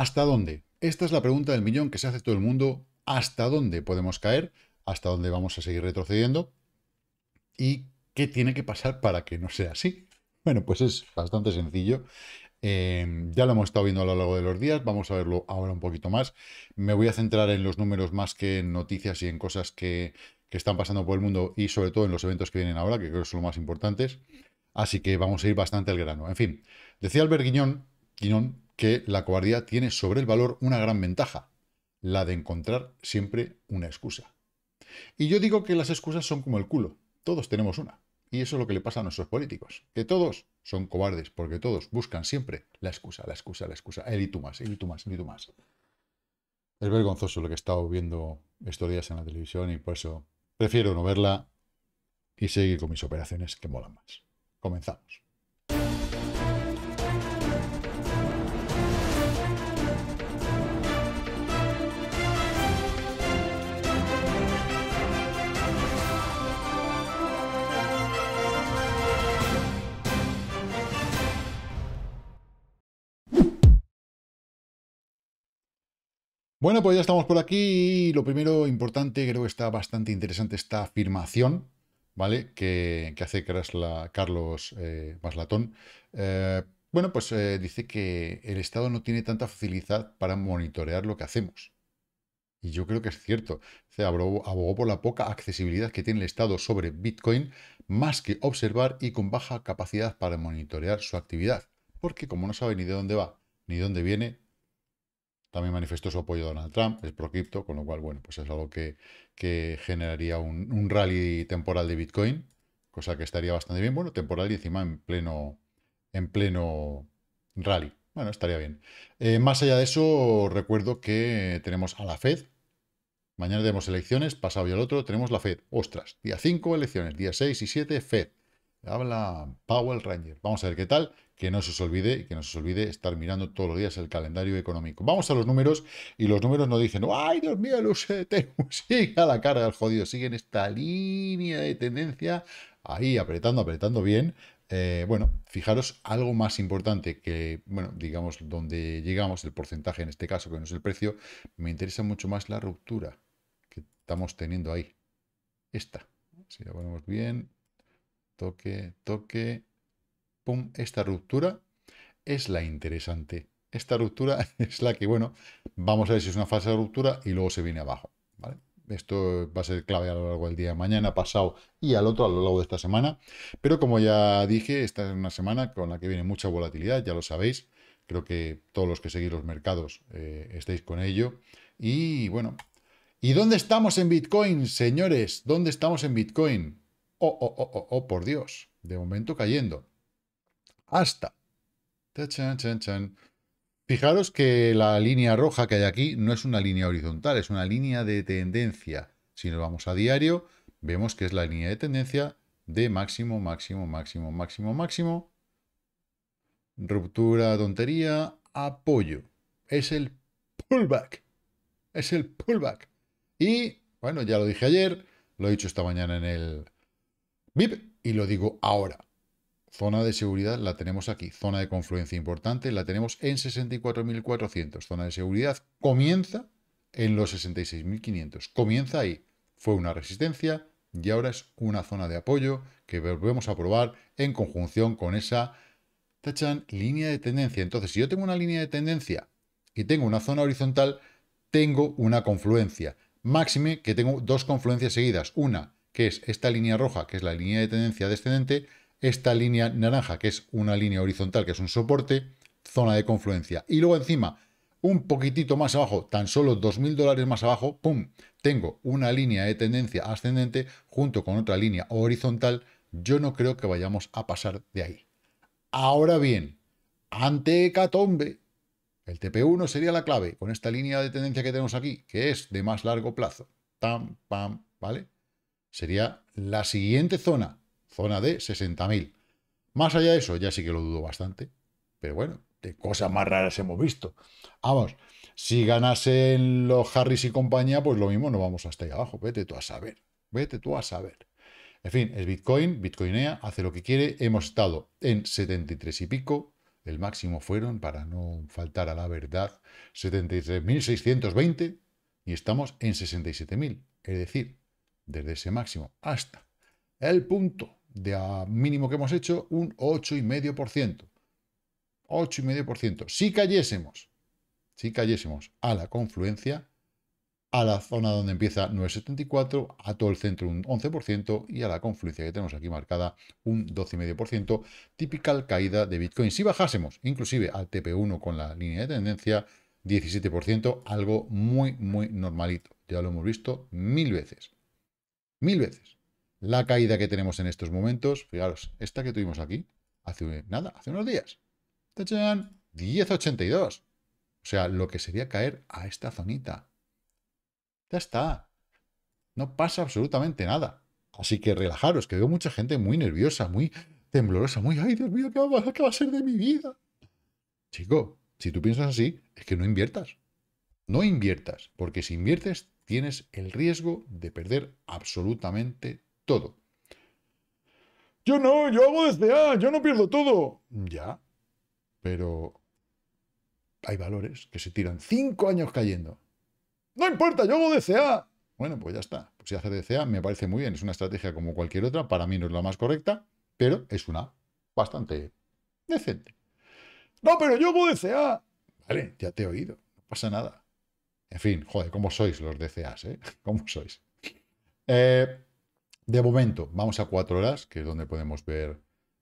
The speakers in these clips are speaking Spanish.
¿Hasta dónde? Esta es la pregunta del millón que se hace todo el mundo. ¿Hasta dónde podemos caer? ¿Hasta dónde vamos a seguir retrocediendo? ¿Y qué tiene que pasar para que no sea así? Bueno, pues es bastante sencillo. Em, ya lo hemos estado viendo a lo largo de los días, vamos a verlo ahora un poquito más. Me voy a centrar en los números más que en noticias y en cosas que, que están pasando por el mundo y sobre todo en los eventos que vienen ahora, que creo que son los más importantes. Así que vamos a ir bastante al grano. En fin, decía Albert Guiñón, que la cobardía tiene sobre el valor una gran ventaja, la de encontrar siempre una excusa. Y yo digo que las excusas son como el culo, todos tenemos una. Y eso es lo que le pasa a nuestros políticos, que todos son cobardes, porque todos buscan siempre la excusa, la excusa, la excusa, el y tú más, el y tú más, el y tú más. Es vergonzoso lo que he estado viendo estos días en la televisión y por eso prefiero no verla y seguir con mis operaciones que molan más. Comenzamos. Bueno, pues ya estamos por aquí y lo primero importante, creo que está bastante interesante esta afirmación, ¿vale? Que, que hace Carlos eh, Maslatón. Eh, bueno, pues eh, dice que el Estado no tiene tanta facilidad para monitorear lo que hacemos. Y yo creo que es cierto. Se abogó por la poca accesibilidad que tiene el Estado sobre Bitcoin, más que observar y con baja capacidad para monitorear su actividad. Porque como no sabe ni de dónde va, ni dónde viene, también manifestó su apoyo a Donald Trump, es pro cripto, con lo cual, bueno, pues es algo que, generaría un, rally temporal de Bitcoin, cosa que estaría bastante bien. Bueno, temporal y encima en pleno, en pleno rally. Bueno, estaría bien. Eh, más allá de eso, recuerdo que tenemos a la Fed. Mañana tenemos elecciones, pasado y el otro tenemos la Fed. Ostras, día 5 elecciones, día 6 y 7 Fed. Habla Powell Ranger. Vamos a ver qué tal, que no se os olvide que no se olvide estar mirando todos los días el calendario económico. Vamos a los números y los números nos dicen, ¡ay, Dios mío, los sigue a la carga del jodido! en esta línea de tendencia ahí apretando, apretando bien. Eh, bueno, fijaros, algo más importante que, bueno, digamos, donde llegamos, el porcentaje en este caso, que no es el precio, me interesa mucho más la ruptura que estamos teniendo ahí. Esta. Si la ponemos bien, toque, toque, pum, esta ruptura es la interesante. Esta ruptura es la que, bueno, vamos a ver si es una de ruptura y luego se viene abajo, ¿vale? Esto va a ser clave a lo largo del día de mañana, pasado y al otro a lo largo de esta semana. Pero como ya dije, esta es una semana con la que viene mucha volatilidad, ya lo sabéis. Creo que todos los que seguís los mercados eh, estéis con ello. Y bueno, ¿y dónde estamos en Bitcoin, señores? ¿Dónde estamos en Bitcoin? Oh, oh, oh, oh, oh, por Dios, de momento cayendo. Hasta. Fijaros que la línea roja que hay aquí no es una línea horizontal, es una línea de tendencia. Si nos vamos a diario, vemos que es la línea de tendencia de máximo, máximo, máximo, máximo, máximo. Ruptura, tontería, apoyo. Es el pullback. Es el pullback. Y, bueno, ya lo dije ayer, lo he dicho esta mañana en el, vip Y lo digo ahora. Zona de seguridad la tenemos aquí. Zona de confluencia importante la tenemos en 64.400. Zona de seguridad comienza en los 66.500. Comienza ahí. Fue una resistencia y ahora es una zona de apoyo que volvemos a probar en conjunción con esa tachan, línea de tendencia. Entonces, si yo tengo una línea de tendencia y tengo una zona horizontal, tengo una confluencia. Máxime que tengo dos confluencias seguidas. Una que es esta línea roja, que es la línea de tendencia descendente, esta línea naranja, que es una línea horizontal, que es un soporte, zona de confluencia. Y luego encima, un poquitito más abajo, tan solo 2.000 dólares más abajo, ¡pum! Tengo una línea de tendencia ascendente junto con otra línea horizontal. Yo no creo que vayamos a pasar de ahí. Ahora bien, ante hecatombe, el TP1 sería la clave con esta línea de tendencia que tenemos aquí, que es de más largo plazo. Pam, pam, ¿vale? sería la siguiente zona, zona de 60.000. Más allá de eso, ya sí que lo dudo bastante, pero bueno, de cosas más raras hemos visto. Vamos, si ganasen los Harris y compañía, pues lo mismo, no vamos hasta ahí abajo, vete tú a saber, vete tú a saber. En fin, es Bitcoin, Bitcoinea, hace lo que quiere, hemos estado en 73 y pico, el máximo fueron, para no faltar a la verdad, 73.620 y estamos en 67.000, es decir, desde ese máximo hasta el punto de mínimo que hemos hecho, un 8,5%. 8,5%. Si cayésemos, si cayésemos a la confluencia, a la zona donde empieza 9,74, a todo el centro un 11% y a la confluencia que tenemos aquí marcada un 12,5%, típica caída de Bitcoin. Si bajásemos inclusive al TP1 con la línea de tendencia, 17%, algo muy, muy normalito. Ya lo hemos visto mil veces. Mil veces. La caída que tenemos en estos momentos, fijaros, esta que tuvimos aquí, hace nada, hace unos días. ¡Tachán! 10.82. O sea, lo que sería caer a esta zonita. Ya está. No pasa absolutamente nada. Así que relajaros, que veo mucha gente muy nerviosa, muy temblorosa, muy, ay Dios mío, ¿qué va, a, ¿qué va a ser de mi vida? Chico, si tú piensas así, es que no inviertas. No inviertas, porque si inviertes tienes el riesgo de perder absolutamente todo. Yo no, yo hago desde yo no pierdo todo. Ya, pero hay valores que se tiran cinco años cayendo. No importa, yo hago DCA. Bueno, pues ya está. Pues si hacer DCA me parece muy bien, es una estrategia como cualquier otra, para mí no es la más correcta, pero es una bastante decente. No, pero yo hago DCA. Vale, ya te he oído, no pasa nada. En fin, joder, ¿cómo sois los DCAs? Eh? ¿Cómo sois? Eh, de momento, vamos a cuatro horas, que es donde podemos ver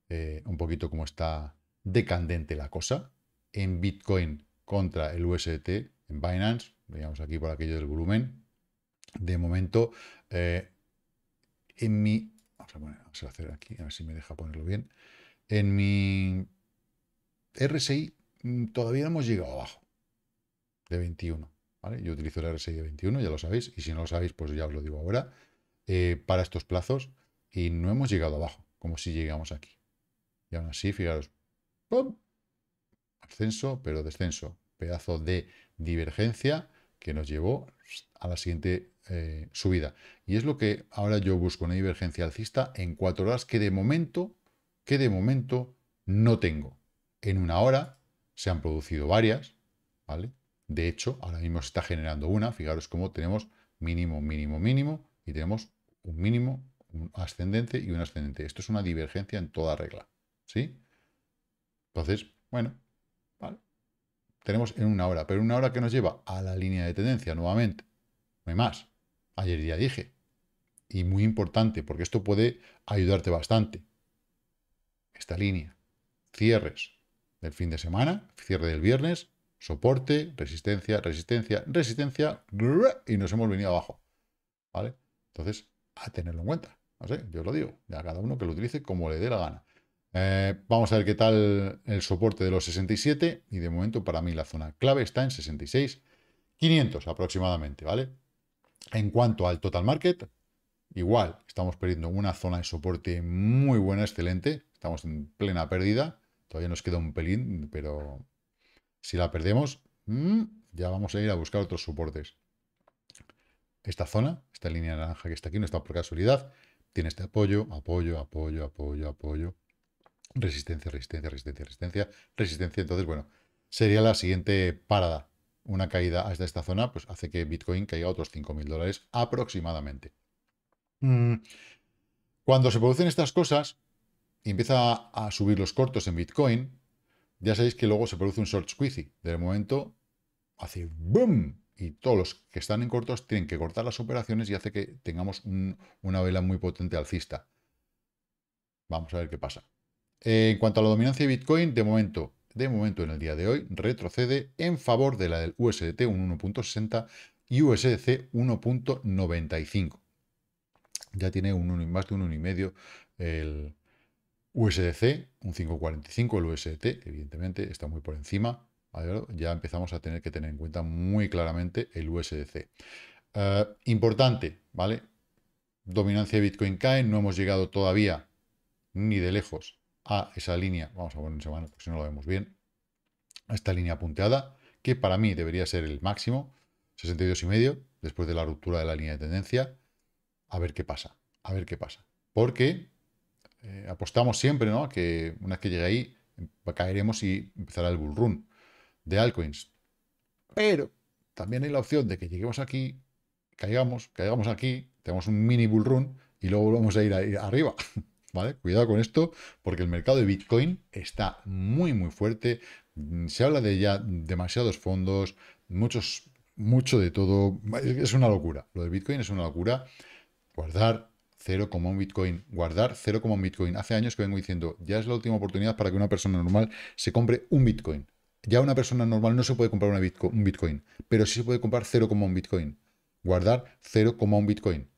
eh, un poquito cómo está decandente la cosa. En Bitcoin contra el UST, en Binance, veíamos aquí por aquello del volumen. De momento, eh, en mi... Vamos a, poner, a hacer aquí, a ver si me deja ponerlo bien. En mi RSI mm, todavía hemos llegado abajo de 21. Yo utilizo el RSI de 21, ya lo sabéis, y si no lo sabéis, pues ya os lo digo ahora, eh, para estos plazos, y no hemos llegado abajo, como si llegamos aquí. Y aún así, fijaros, ¡pum! ascenso, pero descenso, pedazo de divergencia que nos llevó a la siguiente eh, subida. Y es lo que ahora yo busco, una divergencia alcista en cuatro horas que de momento, que de momento no tengo. En una hora se han producido varias, ¿vale? De hecho, ahora mismo se está generando una. Fijaros cómo tenemos mínimo, mínimo, mínimo. Y tenemos un mínimo, un ascendente y un ascendente. Esto es una divergencia en toda regla. ¿Sí? Entonces, bueno, vale. Tenemos en una hora. Pero una hora que nos lleva a la línea de tendencia nuevamente. No hay más. Ayer ya dije. Y muy importante, porque esto puede ayudarte bastante. Esta línea. Cierres del fin de semana, cierre del viernes, soporte, resistencia, resistencia, resistencia, y nos hemos venido abajo. ¿Vale? Entonces, a tenerlo en cuenta. No sé, yo lo digo. Ya cada uno que lo utilice como le dé la gana. Eh, vamos a ver qué tal el soporte de los 67. Y de momento, para mí, la zona clave está en 66, 500 aproximadamente, ¿vale? En cuanto al total market, igual, estamos perdiendo una zona de soporte muy buena, excelente. Estamos en plena pérdida. Todavía nos queda un pelín, pero si la perdemos, mm, ya vamos a ir a buscar otros soportes. Esta zona, esta línea naranja que está aquí, no está por casualidad. Tiene este apoyo, apoyo, apoyo, apoyo, apoyo. Resistencia, resistencia, resistencia, resistencia, resistencia. Entonces, bueno, sería la siguiente parada. Una caída hasta esta zona, pues hace que Bitcoin caiga otros 5.000 dólares aproximadamente. Mm. Cuando se producen estas cosas, empieza a subir los cortos en Bitcoin, ya sabéis que luego se produce un short squeezy. De momento hace boom y todos los que están en cortos tienen que cortar las operaciones y hace que tengamos una vela muy potente alcista. Vamos a ver qué pasa. Eh, en cuanto a la dominancia de Bitcoin, de momento, de momento en el día de hoy retrocede en favor de la del USDT un 1.60 y USDC 1.95. Ya tiene un, más de un 1,5 el, USDC, un 5.45, el USDT, evidentemente, está muy por encima. Ya empezamos a tener que tener en cuenta muy claramente el USDC. Eh, importante, ¿vale? Dominancia de Bitcoin cae, no hemos llegado todavía ni de lejos a esa línea, vamos a poner en semana porque si no lo vemos bien, a esta línea punteada, que para mí debería ser el máximo, 62,5, después de la ruptura de la línea de tendencia, a ver qué pasa, a ver qué pasa. Porque eh, apostamos siempre ¿no? a que una vez que llegue ahí, em, caeremos y empezará el bull run de altcoins. Pero también hay la opción de que lleguemos aquí, caigamos, caigamos aquí, tenemos un mini bull run y luego volvemos a ir, a ir arriba. ¿Vale? Cuidado con esto, porque el mercado de Bitcoin está muy, muy fuerte. Mm, se habla de ya demasiados fondos, muchos, mucho de todo. Es una locura. Lo de Bitcoin es una locura. Guardar, 0,1 Bitcoin, guardar 0,1 Bitcoin. Hace años que vengo diciendo, ya es la última oportunidad para que una persona normal se compre un Bitcoin. Ya una persona normal no se puede comprar un Bitcoin, pero sí se puede comprar 0,1 Bitcoin. Guardar 0,1 Bitcoin.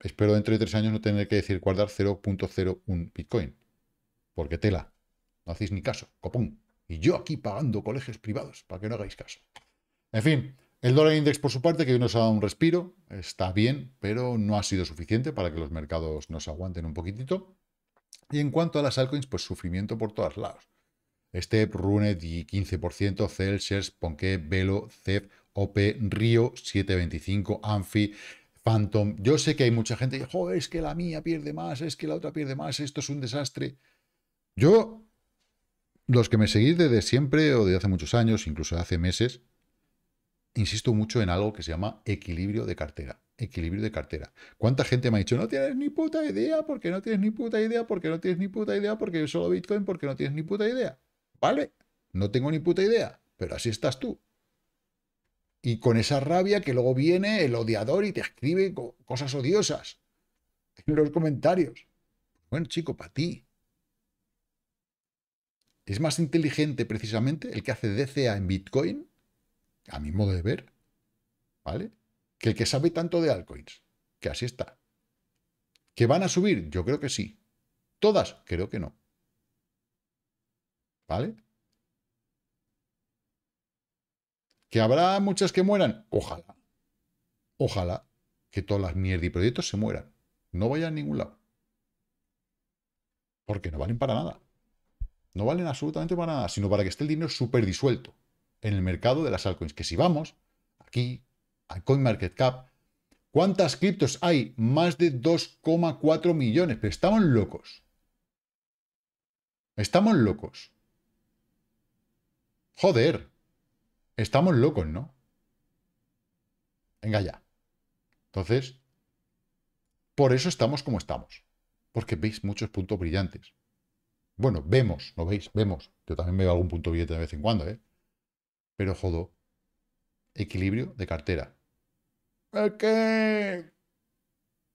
Espero dentro de tres años no tener que decir guardar 0.01 Bitcoin. Porque tela, no hacéis ni caso, copón. Y yo aquí pagando colegios privados para que no hagáis caso. En fin, el dólar index, por su parte, que hoy nos ha dado un respiro, está bien, pero no ha sido suficiente para que los mercados nos aguanten un poquitito. Y en cuanto a las altcoins, pues sufrimiento por todos lados. Step, Rune y 15%, Celsius, Ponqué, Velo, CEP, OP, Río, 725, Anfi, Phantom. Yo sé que hay mucha gente que, dice, es que la mía pierde más, es que la otra pierde más, esto es un desastre. Yo, los que me seguís desde siempre o de hace muchos años, incluso hace meses, insisto mucho en algo que se llama equilibrio de cartera. Equilibrio de cartera. ¿Cuánta gente me ha dicho, no tienes ni puta idea, porque no tienes ni puta idea, porque no tienes ni puta idea, porque yo solo Bitcoin, porque no tienes ni puta idea? ¿Vale? No tengo ni puta idea, pero así estás tú. Y con esa rabia que luego viene el odiador y te escribe cosas odiosas en los comentarios. Bueno, chico, para ti. ¿Es más inteligente precisamente el que hace DCA en Bitcoin a mi modo de ver, ¿vale? Que el que sabe tanto de altcoins, que así está. ¿Que van a subir? Yo creo que sí. ¿Todas? Creo que no. ¿Vale? ¿Que habrá muchas que mueran? Ojalá. Ojalá que todas las mierdi proyectos se mueran. No vayan a ningún lado. Porque no valen para nada. No valen absolutamente para nada, sino para que esté el dinero súper disuelto en el mercado de las altcoins. Que si vamos aquí al CoinMarketCap, ¿cuántas criptos hay? Más de 2,4 millones. Pero estamos locos. Estamos locos. Joder. Estamos locos, ¿no? Venga ya. Entonces, por eso estamos como estamos. Porque veis muchos puntos brillantes. Bueno, vemos, ¿no veis? Vemos. Yo también veo algún punto brillante de vez en cuando, ¿eh? Pero jodo, equilibrio de cartera. ¿Qué? que...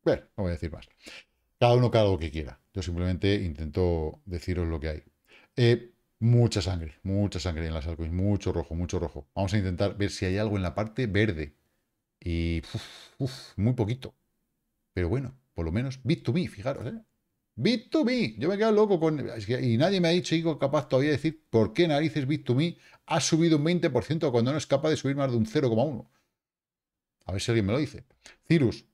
no voy a decir más. Cada uno cada lo que quiera. Yo simplemente intento deciros lo que hay. Eh, mucha sangre, mucha sangre en las altcoins, mucho rojo, mucho rojo. Vamos a intentar ver si hay algo en la parte verde. Y muy poquito. Pero bueno, por lo menos bit to me, fijaros, ¿eh? Bit2Me. Yo me quedo loco con... Y nadie me ha dicho, capaz todavía de decir por qué narices Bit2Me ha subido un 20% cuando no es capaz de subir más de un 0,1%. A ver si alguien me lo dice. Cirus,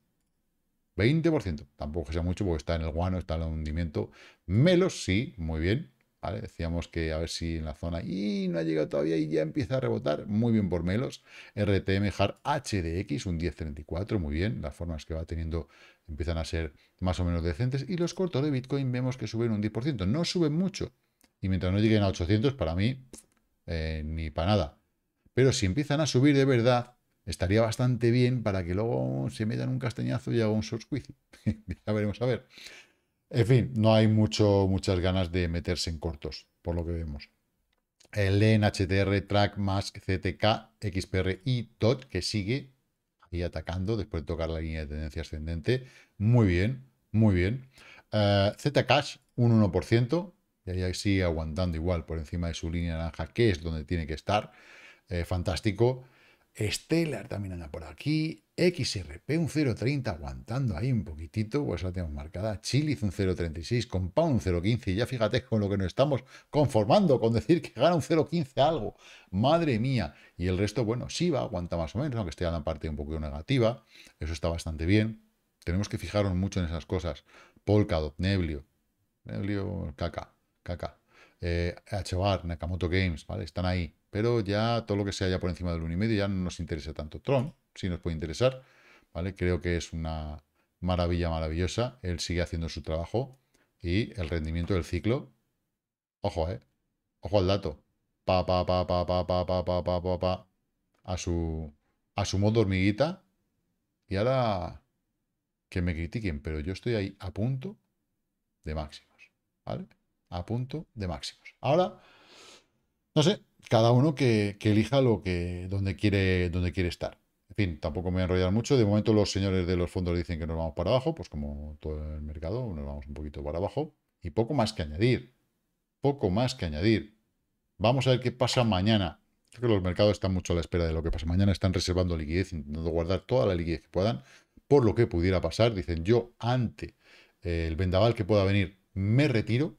20%. Tampoco que sea mucho porque está en el guano, está en el hundimiento. Melos, sí, muy bien. Decíamos que a ver si en la zona y no ha llegado todavía y ya empieza a rebotar. Muy bien por Melos. RTM HAR HDX, un 1034, muy bien. Las formas que va teniendo empiezan a ser más o menos decentes. Y los cortos de Bitcoin vemos que suben un 10%. No suben mucho. Y mientras no lleguen a 800, para mí, eh, ni para nada. Pero si empiezan a subir de verdad, estaría bastante bien para que luego se metan un castañazo y haga un short squeeze. ya veremos a ver. En fin, no hay mucho, muchas ganas de meterse en cortos, por lo que vemos. El LEN, HTR, Track, Mask, CTK, XPR y TOT, que sigue ahí atacando después de tocar la línea de tendencia ascendente. Muy bien, muy bien. Eh, Zcash, un 1%, y ahí sigue aguantando igual por encima de su línea naranja, que es donde tiene que estar. Eh, fantástico. Stellar también anda por aquí. XRP un 0.30 aguantando ahí un poquitito, pues la tenemos marcada. Chiliz un 0.36, Compa un 0.15 y ya fíjate con lo que nos estamos conformando, con decir que gana un 0.15 algo. Madre mía. Y el resto, bueno, va aguanta más o menos, aunque esté en la parte un poquito negativa. Eso está bastante bien. Tenemos que fijarnos mucho en esas cosas. Polkadot, Neblio, Neblio, Caca, Caca. Eh, HBAR, Nakamoto Games, ¿vale? Están ahí. Pero ya todo lo que sea ya por encima del 1,5 ya no nos interesa tanto. Tron, si nos puede interesar, ¿vale? Creo que es una maravilla maravillosa, él sigue haciendo su trabajo y el rendimiento del ciclo, ojo, Ojo al dato, pa, pa, pa, a su, a su modo hormiguita y ahora que me critiquen, pero yo estoy ahí a punto de máximos, ¿vale? A punto de máximos. Ahora, no sé, cada uno que, que elija lo que, donde quiere, donde quiere estar. En fin, tampoco me voy a enrollar mucho. De momento los señores de los fondos dicen que nos vamos para abajo, pues como todo el mercado, nos vamos un poquito para abajo. Y poco más que añadir. Poco más que añadir. Vamos a ver qué pasa mañana. Creo que los mercados están mucho a la espera de lo que pasa mañana. Están reservando liquidez, intentando guardar toda la liquidez que puedan. Por lo que pudiera pasar, dicen yo, ante eh, el vendaval que pueda venir, me retiro.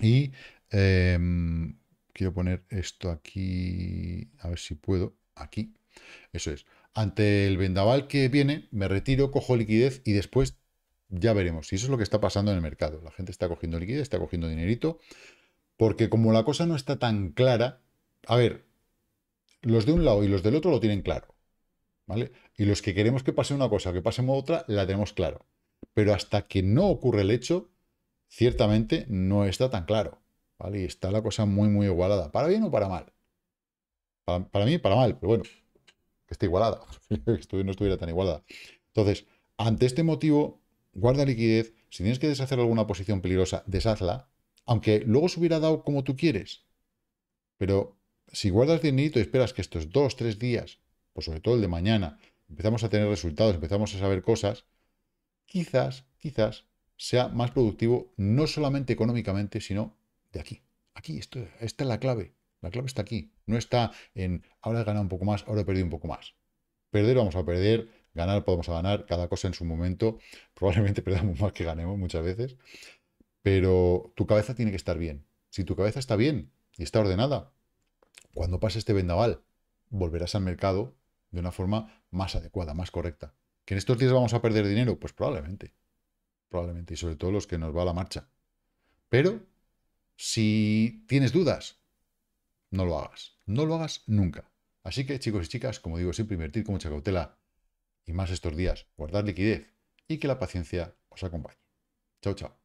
Y em, quiero poner esto aquí, a ver si puedo, aquí. Eso es ante el vendaval que viene, me retiro, cojo liquidez y después ya veremos. Y eso es lo que está pasando en el mercado. La gente está cogiendo liquidez, está cogiendo dinerito, porque como la cosa no está tan clara, a ver, los de un lado y los del otro lo tienen claro. ¿Vale? Y los que queremos que pase una cosa o que pase otra, la tenemos claro. Pero hasta que no ocurre el hecho, ciertamente no está tan claro. ¿Vale? Y está la cosa muy, muy igualada. Para bien o para mal. para mí, para mal, pero bueno, que esté igualada, que no estuviera tan igualada. Entonces, ante este motivo, guarda liquidez, si tienes que deshacer alguna posición peligrosa, deshazla, aunque luego se hubiera dado como tú quieres. Pero si guardas dinerito y esperas que estos dos, tres días, pues sobre todo el de mañana, empezamos a tener resultados, empezamos a saber cosas, quizás, quizás sea más productivo no solamente económicamente, sino de aquí. Aquí, esto, esta es la clave. La clave está aquí. No está en ahora he ganado un poco más, ahora he perdido un poco más. Perder vamos a perder, ganar podemos a ganar, cada cosa en su momento. Probablemente perdamos más que ganemos muchas veces. Pero tu cabeza tiene que estar bien. Si tu cabeza está bien y está ordenada, cuando pase este vendaval, volverás al mercado de una forma más adecuada, más correcta. ¿Que en estos días vamos a perder dinero? Pues probablemente. Probablemente. Y sobre todo los que nos va a la marcha. Pero si tienes dudas, no lo hagas. No lo hagas nunca. Así que, chicos y chicas, como digo, siempre invertir con mucha cautela y más estos días, guardar liquidez y que la paciencia os acompañe. Chao, chao.